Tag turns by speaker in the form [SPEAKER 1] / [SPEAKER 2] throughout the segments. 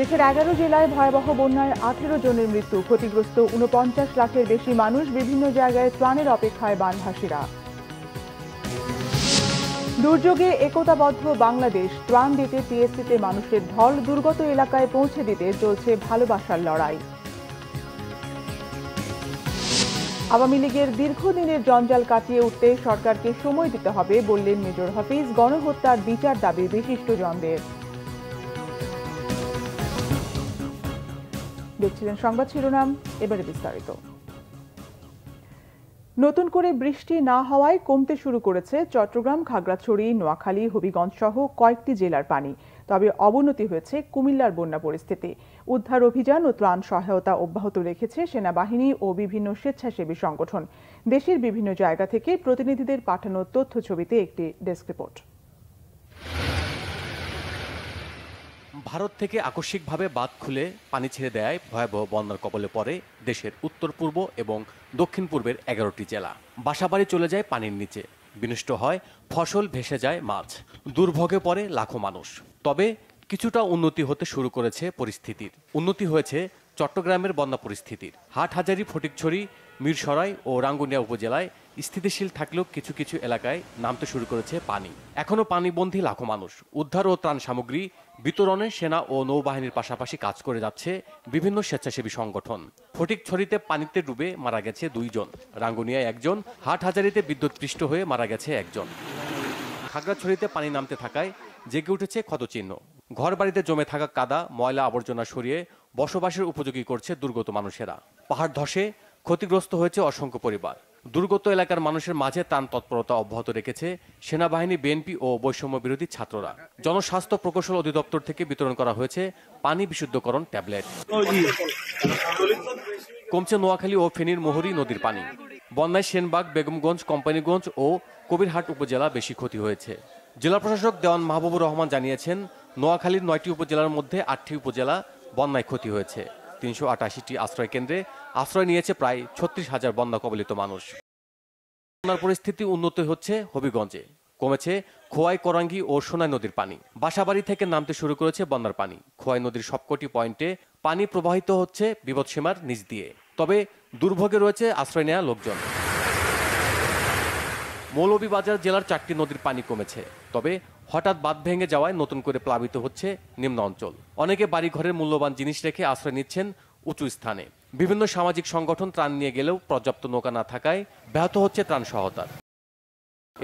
[SPEAKER 1] দেশের এগারো জেলায় ভয়াবহ বন্যায় আঠেরো জনের মৃত্যু ক্ষতিগ্রস্ত উনপঞ্চাশ লাখের বেশি মানুষ বিভিন্ন জায়গায় ত্রাণের অপেক্ষায় বানভাসীরা দুর্যোগে একতাবদ্ধ বাংলাদেশ ত্রাণ দিতে টিএসসিতে মানুষের ঢল দুর্গত এলাকায় পৌঁছে দিতে চলছে ভালোবাসার লড়াই আওয়ামী লীগের দীর্ঘদিনের জঞ্জাল কাটিয়ে উঠতে সরকারকে সময় দিতে হবে বললেন মেজর হাফিজ গণহত্যার বিচার দাবি বিশিষ্টজনদের দেখছিলেন সংবাদ শিরোনাম এবারে বিস্তারিত নতুন করে বৃষ্টি না হওয়ায় কমতে শুরু করেছে চট্টগ্রাম খাগড়াছড়ি নোয়াখালী হবিগঞ্জ সহ কয়েকটি জেলার পানি তবে অবনতি হয়েছে কুমিল্লার বন্যা পরিস্থিতি উদ্ধার অভিযান ও ত্রাণ সহায়তা অব্যাহত রেখেছে সেনাবাহিনী ও বিভিন্ন স্বেচ্ছাসেবী সংগঠন দেশের বিভিন্ন জায়গা থেকে প্রতিনিধিদের পাঠানো তথ্য ছবিতে একটি ডেস্ক রিপোর্ট
[SPEAKER 2] ভারত থেকে আকস্মিকভাবে বাঁধ খুলে পানি ছেড়ে দেয় ভয়াবহ বন্যার কবলে পড়ে দেশের উত্তর পূর্ব এবং দক্ষিণ পূর্বের এগারোটি জেলা বাসাবাড়ি চলে যায় পানির নিচে বিনষ্ট হয় ফসল ভেসে যায় মাছ দুর্ভোগে পড়ে লাখো মানুষ তবে কিছুটা উন্নতি হতে শুরু করেছে পরিস্থিতির উন্নতি হয়েছে চট্টগ্রামের বন্যা পরিস্থিতির হাটহাজারি ফটিকছড়ি মীরসরাই ও রাঙ্গুনিয়া উপজেলায় স্থিতিশীল থাকলেও কিছু কিছু এলাকায় নামতে শুরু করেছে পানি এখনও পানিবন্দী লাখো মানুষ উদ্ধার ও ত্রাণ সামগ্রী বিতরণে সেনা ও নৌবাহিনীর পাশাপাশি কাজ করে যাচ্ছে বিভিন্ন স্বেচ্ছাসেবী সংগঠন ফটিকছড়িতে পানিতে ডুবে মারা গেছে দুইজন রাঙ্গুনিয়ায় একজন হাটহাজারিতে বিদ্যুৎপৃষ্ট হয়ে মারা গেছে একজন খাগড়াছড়িতে পানি নামতে থাকায় জেগে উঠেছে ক্ষতচিহ্ন ঘরবাড়িতে জমে থাকা কাদা ময়লা আবর্জনা সরিয়ে বসবাসের উপযোগী করছে দুর্গত মানুষেরা পাহাড় ধসে ক্ষতিগ্রস্ত হয়েছে অসংখ্য পরিবার দুর্গত এলাকার মানুষের মাঝে তান তৎপরতা অব্যাহত রেখেছে সেনাবাহিনী বিএনপি ও বৈষম্য বিরোধী ছাত্ররা জনস্বাস্থ্য প্রকৌশল অধিদপ্তর থেকে বিতরণ করা হয়েছে পানি বিশুদ্ধকরণ ট্যাবলেট কমছে নোয়াখালী ও ফেনীর মোহরী নদীর পানি বন্যায় সেনবাগ বেগমগঞ্জ কোম্পানিগঞ্জ ও কবিরহাট উপজেলা বেশি ক্ষতি হয়েছে জেলা প্রশাসক দেওয়ান মাহবুবুর রহমান জানিয়েছেন নোয়াখালীর নয়টি উপজেলার মধ্যে আটটি উপজেলা বন্যায় ক্ষতি হয়েছে তিনশো আটাশিটি কেন্দ্রে আশ্রয় নিয়েছে প্রায় ছত্রিশ হাজার বন্যা কবলিত মানুষ বন্যার পরিস্থিতি উন্নত হচ্ছে হবিগঞ্জে কমেছে খোয়াই করাঙ্গি ও সোনাই নদীর পানি বাসাবাড়ি থেকে নামতে শুরু করেছে বন্যার পানি খোয়াই নদীর সবকটি পয়েন্টে পানি প্রবাহিত হচ্ছে বিপদসীমার নিচ দিয়ে তবে দুর্ভোগে রয়েছে আশ্রয় নেওয়া লোকজন মৌলভীবাজার জেলার চারটি নদীর পানি কমেছে তবে হঠাৎ বাদ ভেঙে যাওয়ায় নতুন করে প্লাবিত হচ্ছে নিম্ন অঞ্চল অনেকে বাড়িঘরের মূল্যবান জিনিস রেখে আশ্রয় নিচ্ছেন উঁচু স্থানে বিভিন্ন সামাজিক সংগঠন ত্রাণ নিয়ে গেলেও পর্যাপ্ত নৌকা না থাকায় ব্যাহত হচ্ছে ত্রাণ সহতার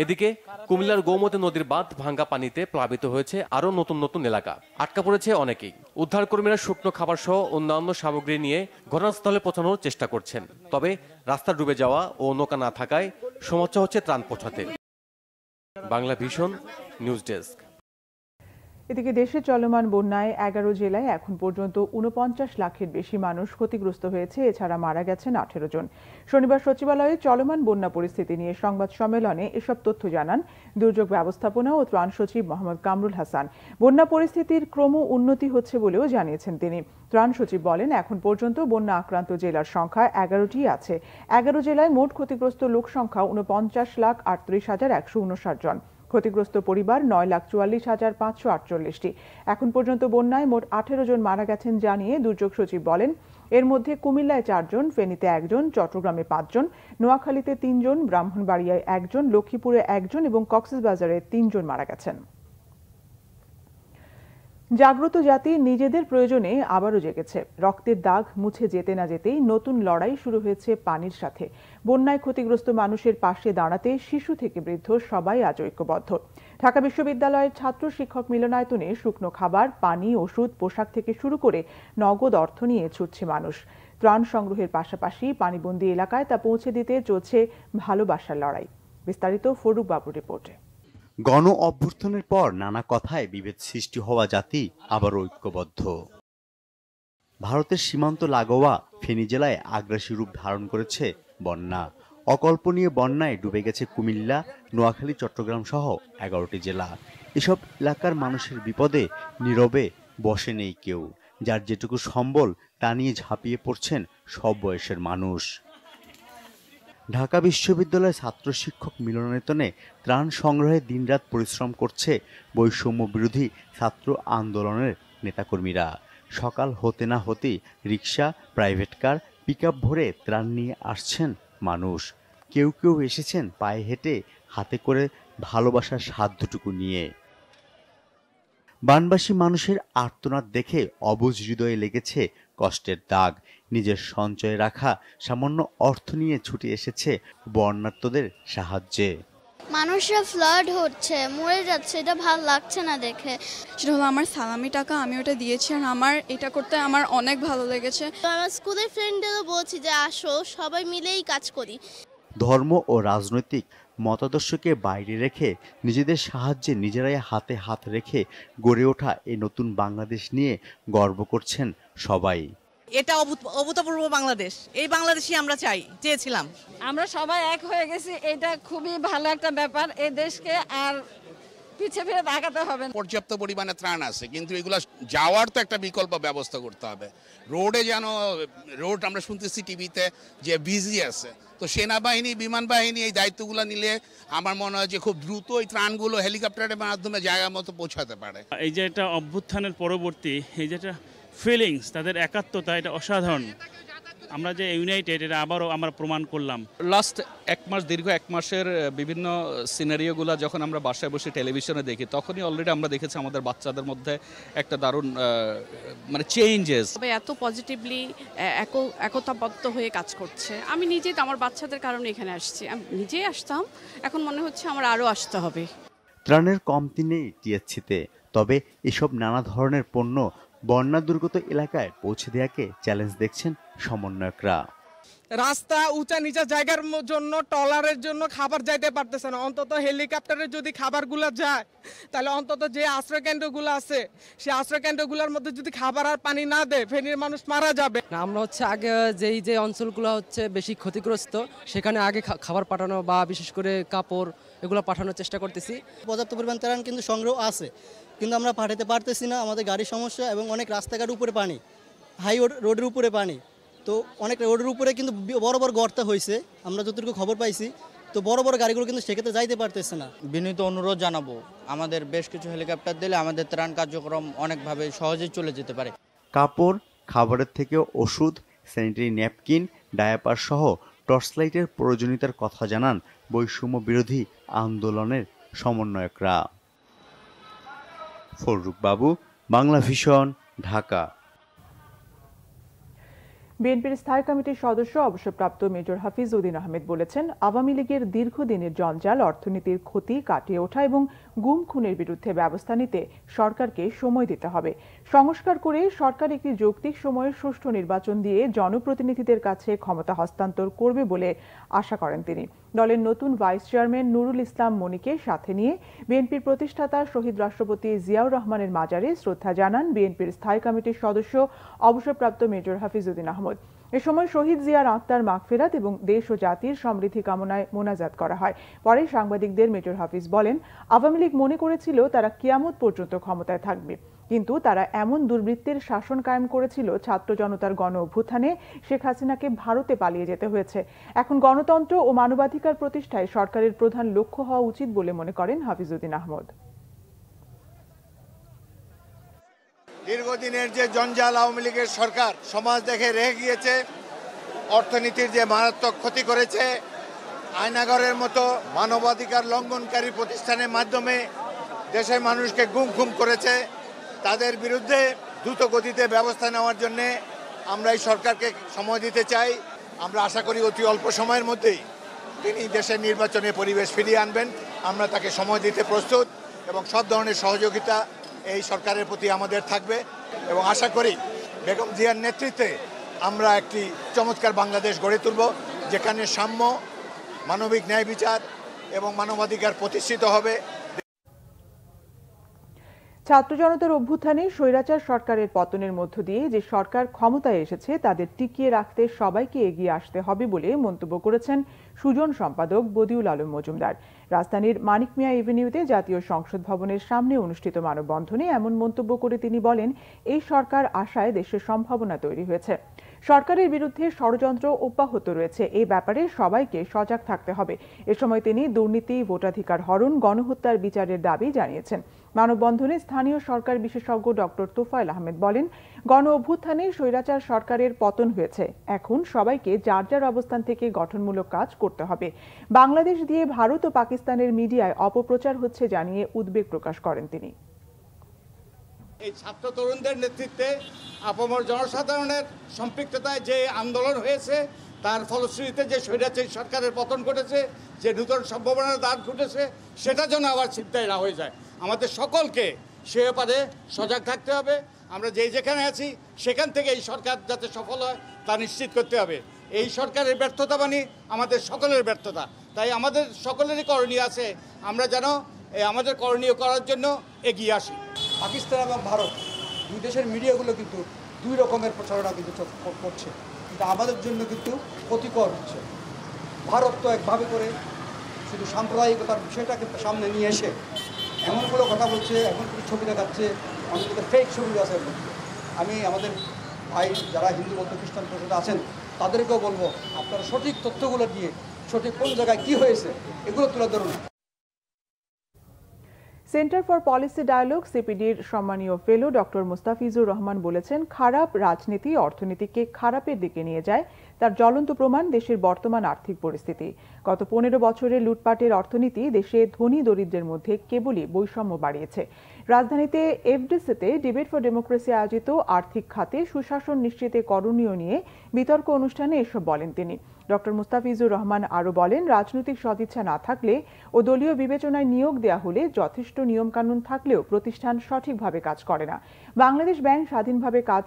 [SPEAKER 2] এদিকে কুমিল্লার গৌমতী নদীর বাঁধ ভাঙ্গা পানিতে প্লাবিত হয়েছে আরও নতুন নতুন এলাকা আটকা পড়েছে অনেকেই উদ্ধারকর্মীরা শুকনো খাবার সহ অন্যান্য সামগ্রী নিয়ে ঘটনাস্থলে পৌঁছানোর চেষ্টা করছেন তবে রাস্তা ডুবে যাওয়া ও নৌকা না থাকায় সমস্যা হচ্ছে ত্রাণ পৌঁছাতে বাংলা ভীষণ নিউজ ডেস্ক
[SPEAKER 1] এদিকে দেশে চলমান বন্যায় এগারো জেলায় এখন পর্যন্ত উনপঞ্চাশ লাখের বেশি মানুষ ক্ষতিগ্রস্ত হয়েছে এছাড়া মারা গেছেন আঠেরো জন শনিবার সচিবালয়ে চলমান বন্যা পরিস্থিতি নিয়ে সংবাদ সম্মেলনে এসব তথ্য জানান দুর্যোগ ব্যবস্থাপনা ও ত্রাণ সচিব মোহাম্মদ কামরুল হাসান বন্যা পরিস্থিতির ক্রম উন্নতি হচ্ছে বলেও জানিয়েছেন তিনি ত্রাণ সচিব বলেন এখন পর্যন্ত বন্যা আক্রান্ত জেলার সংখ্যা এগারোটি আছে এগারো জেলায় মোট ক্ষতিগ্রস্ত লোক সংখ্যা উনপঞ্চাশ লাখ আটত্রিশ হাজার একশো উনষাট জন ক্ষতিগ্রস্ত পরিবার নয় লাখ চুয়াল্লিশ হাজার পাঁচশো আটচল্লিশটি এখন পর্যন্ত বন্যায় মোট আঠেরো জন মারা গেছেন জানিয়ে দুর্যোগ সচিব বলেন এর মধ্যে কুমিল্লায় চারজন ফেনীতে একজন চট্টগ্রামে পাঁচজন নোয়াখালীতে তিনজন ব্রাহ্মণবাড়িয়ায় একজন লক্ষ্মীপুরে একজন এবং কক্সবাজারে তিনজন মারা গেছেন জাগ্রত জাতি নিজেদের প্রয়োজনে আবারও জেগেছে রক্তের দাগ মুছে যেতে না যেতেই নতুন লড়াই শুরু হয়েছে পানির সাথে বন্যায় ক্ষতিগ্রস্ত মানুষের পাশে দাঁড়াতে শিশু থেকে বৃদ্ধ সবাই আজ ঐক্যবদ্ধ ঢাকা বিশ্ববিদ্যালয়ের ছাত্র শিক্ষক মিলনায়তনে শুকনো খাবার পানি ওষুধ পোশাক থেকে শুরু করে নগদ অর্থ নিয়ে ছুটছে মানুষ ত্রাণ সংগ্রহের পাশাপাশি পানিবন্দী এলাকায় তা পৌঁছে দিতে চলছে ভালোবাসার লড়াই বিস্তারিত ফরুক বাবু রিপোর্টে
[SPEAKER 3] গণ অভ্যর্থনের পর নানা কথায় বিভেদ সৃষ্টি হওয়া জাতি আবার ঐক্যবদ্ধ ভারতের সীমান্ত লাগোয়া ফেনী জেলায় আগ্রাসী রূপ ধারণ করেছে বন্যা অকল্পনীয় বন্যায় ডুবে গেছে কুমিল্লা নোয়াখালী চট্টগ্রাম সহ এগারোটি জেলা এসব এলাকার মানুষের বিপদে নীরবে বসে নেই কেউ যার যেটুকু সম্বল তা নিয়ে ঝাঁপিয়ে পড়ছেন সব বয়সের মানুষ ঢাকা বিশ্ববিদ্যালয়ের ছাত্র শিক্ষক মিলনায়তনে ত্রাণ সংগ্রহে দিনরাত পরিশ্রম করছে বৈষম্য বিরোধী ছাত্র আন্দোলনের নেতাকর্মীরা সকাল হতে না হতেই রিক্সা প্রাইভেট কার পিক ভরে ত্রাণ নিয়ে আসছেন মানুষ কেউ কেউ এসেছেন পায়ে হেঁটে হাতে করে ভালোবাসার সাধ্যটুকু নিয়ে বানবাসী মানুষের আর্তনাদ দেখে অবুজ হৃদয়ে লেগেছে কষ্টের দাগ নিজের সঞ্চয়ে রাখা সামান্য অর্থ নিয়ে ছুটে এসেছে বর্ণার্থদের সাহায্যে মানুষরা ফ্লাড হচ্ছে মরে যাচ্ছে এটা ভাল লাগছে না দেখে সেটা হলো আমার সালামি টাকা আমি ওটা দিয়েছি আর আমার এটা করতে আমার অনেক ভালো লেগেছে আমার স্কুলের ফ্রেন্ডেরও বলছি যে আসো
[SPEAKER 1] সবাই মিলেই কাজ করি
[SPEAKER 3] ধর্ম ও রাজনৈতিক মতাদর্শকে বাইরে রেখে নিজেদের সাহায্যে নিজেরাই হাতে হাত রেখে গড়ে ওঠা এই নতুন বাংলাদেশ নিয়ে গর্ব করছেন সবাই
[SPEAKER 1] এটা অভূতপূর্ব বাংলাদেশ এই বাংলাদেশই আমরা চাই চেয়েছিলাম আমরা সবাই এক হয়ে গেছি এটা খুবই ভালো একটা ব্যাপার এই দেশকে
[SPEAKER 3] আর পিছিয়ে ফিরে তাকাতে হবে পর্যাপ্ত পরিমাণে ত্রাণ আছে কিন্তু এগুলো যাওয়ার তো একটা বিকল্প ব্যবস্থা করতে হবে রোডে যেন রোড আমরা শুনতেছি টিভিতে যে বিজি আছে তো সেনাবাহিনী বিমান বাহিনী এই দায়িত্বগুলো নিলে আমার মনে হয় যে খুব দ্রুত এই ত্রাণগুলো হেলিকপ্টারের মাধ্যমে জায়গা মতো পৌঁছাতে পারে
[SPEAKER 2] এই যে এটা অভ্যুত্থানের পরবর্তী এই যেটা ফিলিংস তাদের একাত্মতা এটা অসাধারণ আমরা যে ইউনাইটেড এটা আবারও আমরা প্রমাণ করলাম লাস্ট এক মাস দীর্ঘ এক মাসের বিভিন্ন সিনারিওগুলো যখন আমরা বাসায় বসে টেলিভিশনে দেখি তখনই অলরেডি আমরা দেখেছি আমাদের বাচ্চাদের মধ্যে একটা দারুণ মানে চেঞ্জেস
[SPEAKER 1] তবে এত পজিটিভলি একতাবদ্ধ হয়ে কাজ করছে আমি নিজে আমার বাচ্চাদের কারণে এখানে আসছি আমি নিজেই আসতাম এখন মনে হচ্ছে আমার আরও আসতে হবে
[SPEAKER 3] ত্রাণের কম দিনে টিএসসিতে তবে এসব নানা ধরনের পণ্য বন্যা দুর্গত এলাকায় পৌঁছে দেওয়াকে চ্যালেঞ্জ দেখছেন সমন্বয়করা
[SPEAKER 1] রাস্তা উঁচা নিচা জায়গার জন্য টলারের জন্য খাবার যাইতে পারতেছে না অন্তত হেলিকপ্টারে যদি খাবারগুলো যায় তাহলে অন্তত যে আশ্রয়কেন্দ্রগুলো আছে সেই আশ্রয়কেন্দ্রগুলোর মধ্যে যদি খাবার আর পানি না দেয় ফেনীর মানুষ মারা যাবে আমরা হচ্ছে আগে যেই যে অঞ্চলগুলো হচ্ছে বেশি ক্ষতিগ্রস্ত সেখানে আগে খাবার পাঠানো বা বিশেষ করে কাপড় এগুলো পাঠানোর চেষ্টা
[SPEAKER 3] করতেছি পর্যাপ্ত পরিমাণ ত্রাণ কিন্তু সংগ্রহ আছে কিন্তু আমরা পাঠাতে পারতেছি না আমাদের গাড়ির সমস্যা এবং অনেক রাস্তাঘাট উপরে পানি হাই রোডের উপরে পানি তো অনেক রোডের উপরে কিন্তু বড় বড় গর্ত হয়েছে আমরা যতটুকু খবর পাইছি তো বড় বড় গাড়িগুলো কিন্তু সেক্ষেত্রে যাইতে পারতেছে না বিনীত অনুরোধ জানাবো আমাদের বেশ কিছু হেলিকপ্টার দিলে আমাদের ত্রাণ কার্যক্রম অনেকভাবে সহজে চলে যেতে পারে কাপড় খাবারের থেকে ওষুধ স্যানিটারি ন্যাপকিন ডায়াপার সহ টর্চলাইটের প্রয়োজনীয়তার কথা জানান বৈষম্য বিরোধী আন্দোলনের সমন্বয়করা ফররুক বাবু বাংলা ভিশন ঢাকা
[SPEAKER 1] বিএনপির স্থায়ী কমিটির সদস্য অবসরপ্রাপ্ত মেজর হাফিজ উদ্দিন আহমেদ বলেছেন আওয়ামী লীগের দীর্ঘদিনের জঞ্জাল অর্থনীতির ক্ষতি কাটিয়ে ওঠা এবং গুম খুনের বিরুদ্ধে ব্যবস্থা নিতে সরকারকে সময় দিতে হবে সংস্কার করে সরকার একটি যৌক্তিক সময়ে সুষ্ঠু নির্বাচন দিয়ে জনপ্রতিনিধিদের কাছে ক্ষমতা হস্তান্তর করবে বলে আশা করেন তিনি দলের নতুন ভাইস চেয়ারম্যান নুরুল ইসলাম মনিকে সাথে নিয়ে বিএনপির প্রতিষ্ঠাতা শহীদ রাষ্ট্রপতি জিয়াউর রহমানের মাজারে শ্রদ্ধা জানান বিএনপির স্থায়ী কমিটির সদস্য অবসরপ্রাপ্ত মেজর হাফিজউদ্দিন আহমদ এ সময় শহীদ জিয়ার আত্মার মাগফেরাত এবং দেশ ও জাতির সমৃদ্ধি কামনায় মোনাজাত করা হয় পরে সাংবাদিকদের মেজর হাফিজ বলেন আওয়ামী লীগ মনে করেছিল তারা কিয়ামত পর্যন্ত ক্ষমতায় থাকবে কিন্তু তারা এমন দুর্বৃত্তের শাসন কায়েম করেছিল ছাত্র জনতার গণ অভ্যুত্থানে শেখ হাসিনাকে ভারতে পালিয়ে যেতে হয়েছে এখন গণতন্ত্র ও মানবাধিকার প্রতিষ্ঠায় সরকারের প্রধান লক্ষ্য হওয়া উচিত বলে মনে করেন হাফিজুদ্দিন আহমদ
[SPEAKER 3] দীর্ঘদিনের যে জঞ্জাল আওয়ামী লীগের সরকার সমাজ দেখে রেখে গিয়েছে অর্থনীতির যে মারাত্মক ক্ষতি করেছে আয়নাগরের মতো মানবাধিকার লঙ্ঘনকারী প্রতিষ্ঠানের মাধ্যমে দেশের মানুষকে গুম করেছে তাদের বিরুদ্ধে দ্রুত গতিতে ব্যবস্থা নেওয়ার জন্যে আমরা এই সরকারকে সময় দিতে চাই আমরা আশা করি অতি অল্প সময়ের মধ্যেই তিনি দেশের নির্বাচনে পরিবেশ ফিরিয়ে আনবেন আমরা তাকে সময় দিতে প্রস্তুত এবং সব ধরনের সহযোগিতা এই সরকারের প্রতি আমাদের থাকবে এবং আশা করি বেগম জিয়ার নেতৃত্বে আমরা একটি চমৎকার বাংলাদেশ গড়ে তুলব যেখানে সাম্য মানবিক ন্যায় বিচার এবং মানবাধিকার প্রতিষ্ঠিত হবে
[SPEAKER 1] ছাত্র জনতার অভ্যুত্থানে স্বৈরাচার সরকারের পতনের মধ্য দিয়ে যে সরকার ক্ষমতায় এসেছে তাদের টিকিয়ে রাখতে সবাইকে এগিয়ে আসতে হবে বলে মন্তব্য করেছেন সুজন সম্পাদক বদিউল আলম মজুমদার রাজধানীর মানিক মিয়া এভিনিউতে জাতীয় সংসদ ভবনের সামনে অনুষ্ঠিত মানববন্ধনে এমন মন্তব্য করে তিনি বলেন এই সরকার আশায় দেশের সম্ভাবনা তৈরি হয়েছে সরকারের বিরুদ্ধে ষড়যন্ত্র অব্যাহত রয়েছে এই ব্যাপারে সবাইকে সজাগ থাকতে হবে এ সময় তিনি দুর্নীতি ভোটাধিকার হরণ গণহত্যার বিচারের দাবি জানিয়েছেন মানববন্ধনে স্থানীয় সরকার বিশেষজ্ঞ ডক্টর তোফায়ল আহমেদ বলেন গণ অভ্যুত্থানে স্বৈরাচার সরকারের পতন হয়েছে এখন সবাইকে যার যার অবস্থান থেকে গঠনমূলক কাজ করতে হবে বাংলাদেশ দিয়ে ভারত ও পাকিস্তানের মিডিয়ায় অপপ্রচার হচ্ছে জানিয়ে উদ্বেগ প্রকাশ করেন তিনি
[SPEAKER 3] এই ছাত্র তরুণদের নেতৃত্বে
[SPEAKER 2] আপমর জনসাধারণের সম্পৃক্ততায় যে আন্দোলন হয়েছে তার ফলশ্রুতিতে যে স্বৈরাচারী সরকারের পতন ঘটেছে যে নূতন সম্ভাবনার দ্বার ঘটেছে সেটা যেন আবার চিন্তায় না হয়ে যায় আমাদের সকলকে সে ব্যাপারে সজাগ থাকতে হবে আমরা যেই যেখানে আছি সেখান থেকে এই সরকার যাতে সফল হয় তা নিশ্চিত করতে হবে এই সরকারের ব্যর্থতা মানে আমাদের সকলের ব্যর্থতা তাই আমাদের সকলেরই করণীয় আছে আমরা যেন আমাদের করণীয় করার জন্য এগিয়ে আসি পাকিস্তান এবং ভারত দুই দেশের মিডিয়াগুলো কিন্তু দুই রকমের প্রচারণা কিন্তু করছে কিন্তু আমাদের জন্য কিন্তু ক্ষতিকর হচ্ছে ভারত তো একভাবে করে শুধু সাম্প্রদায়িকতার বিষয়টাকে সামনে নিয়ে এসে এমনগুলো কথা বলছে এমন কিছু ছবি দেখাচ্ছে অন্যদিকে ফেক ছবি আছে আমি আমাদের ভাই যারা হিন্দু বৌদ্ধ খ্রিস্টান পরিষদে আছেন তাদেরকেও বলবো আপনারা সঠিক তথ্যগুলো দিয়ে সঠিক কোন জায়গায় কি হয়েছে এগুলো তুলে ধরুন
[SPEAKER 1] সেন্টার ফর পলিসি ডায়ালগ সিপিডির সম্মানীয় ফেলো ডক্টর মুস্তাফিজুর রহমান বলেছেন খারাপ রাজনীতি অর্থনীতিকে খারাপের দিকে নিয়ে যায় তার জ্বলন্ত প্রমাণ দেশের বর্তমান আর্থিক পরিস্থিতি গত পনেরো বছরে লুটপাটের অর্থনীতি দেশে ধনী দরিদ্রের মধ্যে কেবলই বৈষম্য বাড়িয়েছে রাজধানীতে এফডিসিতে ডিবেট ফর ডেমোক্রেসি আয়োজিত আর্থিক খাতে সুশাসন নিশ্চিতে করণীয় নিয়ে বিতর্ক অনুষ্ঠানে এসব বলেন তিনি ডক্টর মুস্তাফিজুর রহমান আরও বলেন রাজনৈতিক সদিচ্ছা না থাকলে ও দলীয় বিবেচনায় নিয়োগ দেয়া হলে যথেষ্ট নিয়মকানুন থাকলেও প্রতিষ্ঠান সঠিকভাবে কাজ করে না বাংলাদেশ ব্যাংক স্বাধীনভাবে কাজ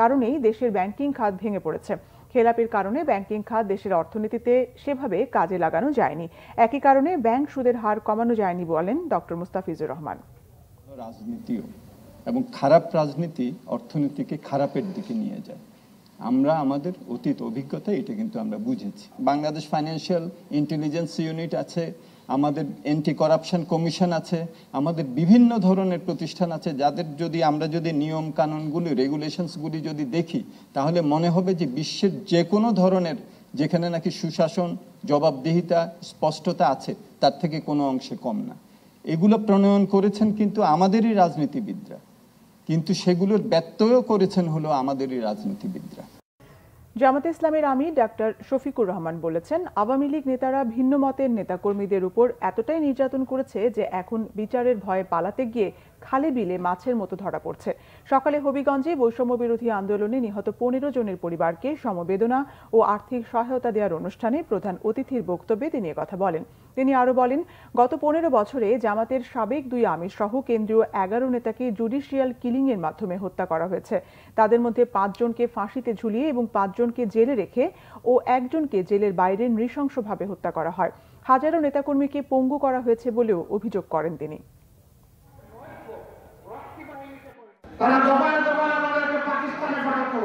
[SPEAKER 1] কারণেই দেশের ব্যাংকিং খাত ভেঙে পড়েছে খেলাপির কারণে ব্যাংকিং খাত দেশের অর্থনীতিতে সেভাবে কাজে লাগানো যায়নি একই কারণে ব্যাংক সুদের হার কমানো যায়নি বলেন ডক্টর মুস্তাফিজুর রহমান
[SPEAKER 3] রাজনীতিও এবং খারাপ রাজনীতি অর্থনীতিকে খারাপের দিকে নিয়ে যায় আমরা আমাদের অতীত অভিজ্ঞতা এটা কিন্তু আমরা বুঝেছি বাংলাদেশ ফাইন্যান্সিয়াল ইন্টেলিজেন্স ইউনিট আছে আমাদের এন্টি করাপশন কমিশন আছে আমাদের বিভিন্ন ধরনের প্রতিষ্ঠান আছে যাদের যদি আমরা যদি নিয়ম কানুনগুলি রেগুলেশনসগুলি যদি দেখি তাহলে মনে হবে যে বিশ্বের যে কোনো ধরনের যেখানে নাকি সুশাসন জবাবদিহিতা স্পষ্টতা আছে তার থেকে কোনো অংশে কম না এগুলো প্রণয়ন করেছেন কিন্তু আমাদেরই রাজনীতিবিদরা কিন্তু সেগুলোর ব্যত্যয়ও করেছেন হলো আমাদেরই রাজনীতিবিদরা
[SPEAKER 1] জামাত ইসলামের আমি ডাক্তার শফিকুর রহমান বলেছেন আওয়ামী লীগ নেতারা ভিন্ন মতের নেতাকর্মীদের উপর এতটাই নির্যাতন করেছে যে এখন বিচারের ভয়ে পালাতে গিয়ে খালে বিলে মাছের মতো ধরা পড়ছে সকালে হবিগঞ্জে বৈষম্য বিরোধী আন্দোলনে নিহত পনেরো জনের পরিবারকে সমবেদনা ও আর্থিক সহায়তা দেওয়ার অনুষ্ঠানে প্রধান অতিথির বক্তব্যে তিনি কথা বলেন তিনি আরও বলেন গত পনেরো বছরে জামাতের সাবেক দুই আমির সহ কেন্দ্রীয় এগারো নেতাকে জুডিশিয়াল কিলিংয়ের মাধ্যমে হত্যা করা হয়েছে তাদের মধ্যে পাঁচজনকে ফাঁসিতে ঝুলিয়ে এবং পাঁচজনকে জেলে রেখে ও একজনকে জেলের বাইরে নৃশংসভাবে হত্যা করা হয় হাজারো নেতাকর্মীকে পঙ্গু করা হয়েছে বলেও অভিযোগ করেন তিনি তারা দফায়
[SPEAKER 2] দফায় আমাদেরকে পাকিস্তানে পাঠাতো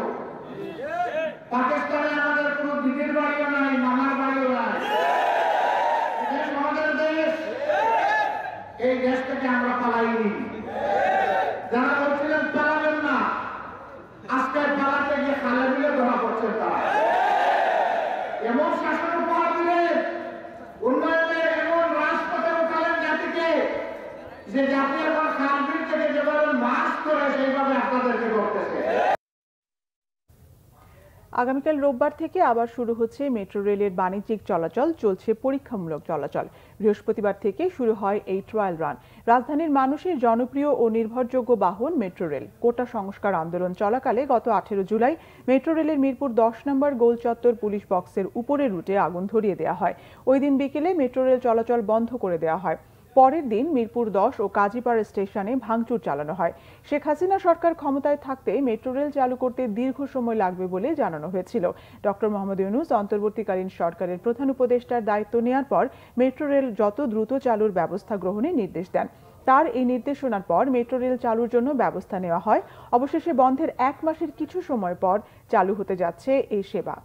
[SPEAKER 2] পাকিস্তানে আমাদের কোন দিদির
[SPEAKER 3] বাড়িও নাই মামার বাড়িও নাই এই দেশ থেকে আমরা পালাইনি যারা বলছিলেন পালাবেন না আজকে পালাতে গিয়ে খালে মিলে ধরা পড়ছে তারা এমন শাসন উপহার দিলেন উন্নয়নের এমন রাজপথে উঠালেন জাতিকে যে জাতীয়
[SPEAKER 1] আগামীকাল রোববার থেকে আবার শুরু হচ্ছে মেট্রো রেলের বাণিজ্যিক চলাচল চলছে পরীক্ষামূলক চলাচল বৃহস্পতিবার থেকে শুরু হয় এই ট্রায়াল রান রাজধানীর মানুষের জনপ্রিয় ও নির্ভরযোগ্য বাহন মেট্রো রেল কোটা সংস্কার আন্দোলন চলাকালে গত আঠেরো জুলাই মেট্রো রেলের মিরপুর দশ নম্বর গোল চত্বর পুলিশ বক্সের উপরে রুটে আগুন ধরিয়ে দেওয়া হয় ওই দিন বিকেলে মেট্রো রেল চলাচল বন্ধ করে দেওয়া হয় পরের দিন মিরপুর দশ ও কাজীপাড়া স্টেশনে ভাঙচুর চালানো হয় শেখ হাসিনা সরকার ক্ষমতায় থাকতে মেট্রো রেল চালু করতে দীর্ঘ সময় লাগবে বলে জানানো হয়েছিল ডক্টর মোহাম্মদ ইউনুস অন্তর্বর্তীকালীন সরকারের প্রধান উপদেষ্টার দায়িত্ব নেওয়ার পর মেট্রো রেল যত দ্রুত চালুর ব্যবস্থা গ্রহণে নির্দেশ দেন তার এই নির্দেশনার পর মেট্রো রেল চালুর জন্য ব্যবস্থা নেওয়া হয় অবশেষে বন্ধের এক মাসের কিছু সময় পর চালু হতে যাচ্ছে এই সেবা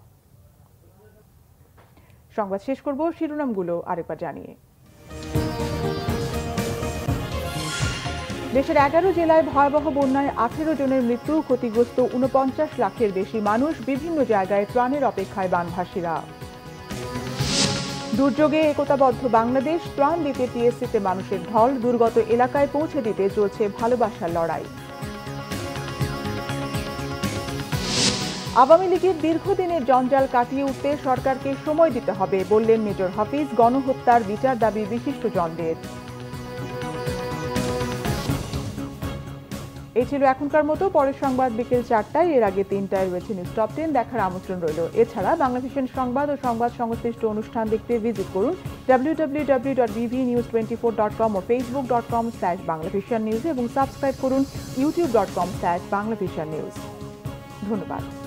[SPEAKER 1] সংবাদ শেষ করব শিরোনামগুলো আরেকবার জানিয়ে দেশের এগারো জেলায় ভয়াবহ বন্যায় আঠেরো জনের মৃত্যু ক্ষতিগ্রস্ত উনপঞ্চাশ লাখের বেশি মানুষ বিভিন্ন জায়গায় ত্রাণের অপেক্ষায় বানভাসীরা দুর্যোগে একতাবদ্ধ বাংলাদেশ ত্রাণ দিতে টিএসসিতে মানুষের ঢল দুর্গত এলাকায় পৌঁছে দিতে চলছে ভালোবাসার লড়াই আওয়ামী লীগের দীর্ঘদিনের জঞ্জাল কাটিয়ে উঠতে সরকারকে সময় দিতে হবে বললেন মেজর হাফিজ গণহত্যার বিচার দাবি বিশিষ্ট জনদের এই ছিল এখনকার মতো পরের সংবাদ বিকেল চারটায় এর আগে তিনটায় রয়েছে নিউজ টপ টেন দেখার আমন্ত্রণ রইল এছাড়া বাংলাদেশের সংবাদ ও সংবাদ সংশ্লিষ্ট অনুষ্ঠান দেখতে ভিজিট করুন W W W dot news four dot com ও Facebook dot com slash Bangla news এবং সাবস্ক্রাইব করুন YouTube dot com slash Bangla news ধন্যবাদ